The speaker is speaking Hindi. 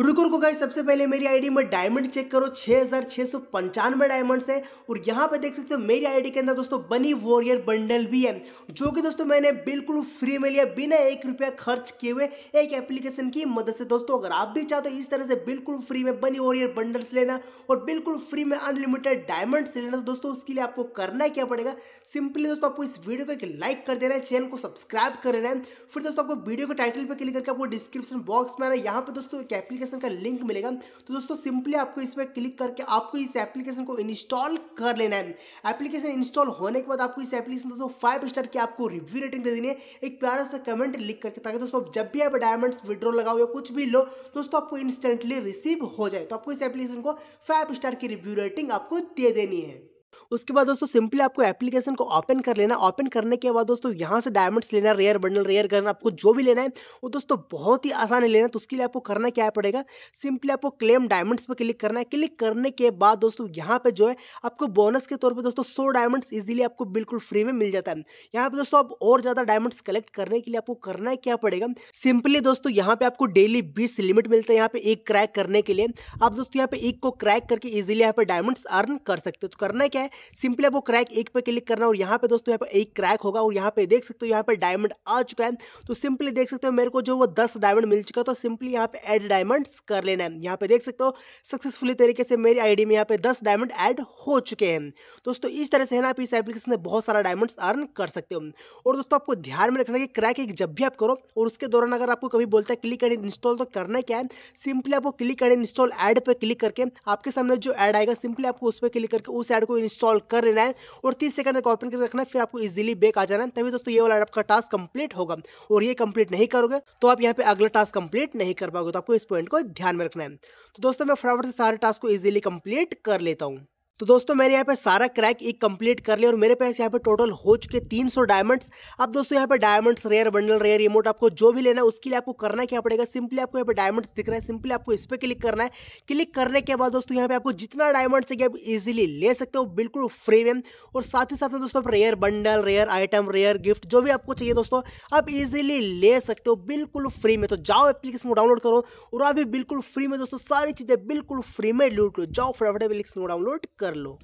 रुको रुको गाइस सबसे पहले मेरी आईडी में डायमंड चेक करो छह हज़ार छह सौ पंचानवे डायमंड्स है और यहाँ पे देख सकते हो मेरी आईडी के अंदर दोस्तों बनी वॉरियर बंडल भी है जो कि दोस्तों मैंने बिल्कुल फ्री में लिया बिना एक रुपया खर्च किए हुए एक एप्लीकेशन की मदद से दोस्तों अगर आप भी चाहते हो इस तरह से बिल्कुल फ्री में बनी वॉरियर बंडल्स लेना और बिल्कुल फ्री में अनलिमिटेड डायमंड्स लेना तो दोस्तों उसके लिए आपको करना क्या पड़ेगा सिंपली दोस्तों आपको इस वीडियो को एक लाइक कर देना है चैनल को सब्सक्राइब कर देना है फिर दोस्तों आपको वीडियो के टाइटल पर क्लिक करके आपको डिस्क्रिप्शन बॉक्स में आना यहाँ पर दोस्तों एक एप्लीकेशन एप्लीकेशन का लिंक मिलेगा तो दोस्तों सिंपली आपको इस पर क्लिक करके आपको इस एप्लीकेशन को इंस्टॉल कर लेना है एप्लीकेशन इंस्टॉल होने के बाद आपको इस एप्लीकेशन दोस्तों फाइव स्टार की आपको रिव्यू रेटिंग दे देनी है एक प्यारा सा कमेंट लिख करके ताकि दोस्तों जब भी आप डायमंड विड्रॉ लगाओ या कुछ भी लो दोस्तों आपको इंस्टेंटली रिसीव हो जाए तो आपको इस एप्लीकेशन को फाइव स्टार की रिव्यू रेटिंग आपको दे देनी है उसके बाद दोस्तों सिंपली आपको एप्लीकेशन को ओपन कर लेना ओपन करने के बाद दोस्तों यहाँ से डायमंड्स लेना रेयर बंडल रेयर करना आपको जो भी लेना है वो दोस्तों बहुत ही आसान है लेना तो उसके लिए आपको करना क्या पड़ेगा सिंपली आपको क्लेम डायमंड्स पर क्लिक करना है क्लिक करने के बाद दोस्तों यहाँ पे जो है आपको बोनस के तौर पर दोस्तों सौ डायमंड्स इजीली आपको बिल्कुल फ्री में मिल जाता है यहाँ पे दोस्तों आप और ज़्यादा डायमंड्स कलेक्ट करने के लिए आपको करना क्या पड़ेगा सिंपली दोस्तों यहाँ पे आपको डेली बीस लिमिट मिलता है यहाँ पे एक क्रैक करने के लिए आप दोस्तों यहाँ पे एक को क्रैक करके इजिली यहाँ पे डायमंड्स अर्न कर सकते हो तो करना क्या है सिंपली आपको क्रैक एक पे क्लिक करना और यहाँ पे दोस्तों यहाँ पे एक क्रैक होगा और यहाँ पे देख सकते हो यहाँ पे डायमंड आ चुका है तो सिंपली देख सकते हो मेरे को जो वो दस डायमंड मिल चुका है तो सिंपली यहाँ पे एड डायमंड कर लेना है यहाँ पे देख सकते हो सक्सेसफुली तरीके से मेरी आईडी में यहाँ पे दस डायमंड एड हो चुके हैं दोस्तों इस तरह से है ना आप इस एप्लीकेशन में बहुत सारा डायमंड अर्न कर सकते हो और दोस्तों आपको ध्यान में रखना कि क्रैक एक जब भी आप करो और उसके दौरान अगर आपको कभी बोलता है क्लिक एंड इंस्टॉल तो करना क्या है सिंपली आपको क्लिक एंड इंस्टॉल एड पर क्लिक करके आपके सामने जो एड आएगा सिंपली आपको उस पर क्लिक करके उस एड को इंस्टॉल कॉल कर लेना है और तीस सेकंड तक ओपन करके रखना है फिर आपको इजिली बैक आ जाना है तभी दोस्तों ये वाला आपका टास्क कंप्लीट होगा और ये कंप्लीट नहीं करोगे तो आप यहाँ पे अगला टास्क कंप्लीट नहीं कर पाओगे तो आपको इस पॉइंट को ध्यान में रखना है तो दोस्तों मैं फटाफट से सारे टास्क को इजिली कंप्लीट कर लेता हूँ तो दोस्तों मैंने यहाँ पे सारा क्रैक एक कंप्लीट कर लिया और मेरे पास यहाँ पे टोटल हो चुके 300 डायमंड्स अब दोस्तों यहाँ पे diamonds rare bundle rare remote आपको जो भी लेना है उसके लिए आपको करना क्या पड़ेगा सिंपली आपको यहाँ पे डायमंड्स दिख रहा है सिंपली आपको इस पर क्लिक करना है क्लिक करने के बाद दोस्तों यहाँ पे आपको जितना डायमंड चाहिए आप इजिली ले सकते हो बिल्कुल फ्री में और साथ ही साथ में दोस्तों rare bundle rare item rare gift जो भी आपको चाहिए दोस्तों आप इजिली ले सकते हो बिल्कुल फ्री में तो जाओ एप्लीकेशन को डाउनलोड करो और अभी बिल्कुल फ्री में दोस्तों सारी चीज़ें बिल्कुल फ्री में लूट लो जाओ फटाफट एप्लीकेशन को डाउनलोड कर लो